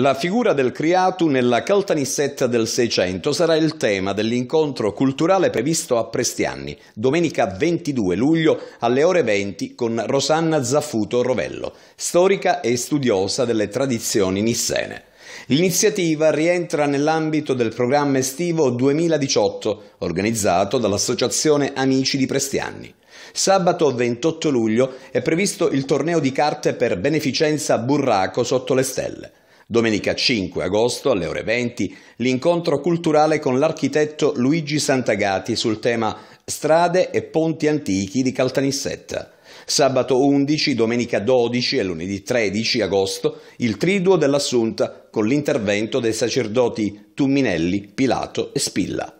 La figura del Criatu nella Caltanissetta del Seicento sarà il tema dell'incontro culturale previsto a Prestianni, domenica 22 luglio alle ore 20 con Rosanna Zaffuto Rovello, storica e studiosa delle tradizioni nissene. L'iniziativa rientra nell'ambito del programma estivo 2018 organizzato dall'Associazione Amici di Prestianni. Sabato 28 luglio è previsto il torneo di carte per beneficenza Burraco sotto le stelle. Domenica 5 agosto alle ore 20 l'incontro culturale con l'architetto Luigi Santagati sul tema Strade e ponti antichi di Caltanissetta. Sabato 11, domenica 12 e lunedì 13 agosto il triduo dell'Assunta con l'intervento dei sacerdoti Tumminelli, Pilato e Spilla.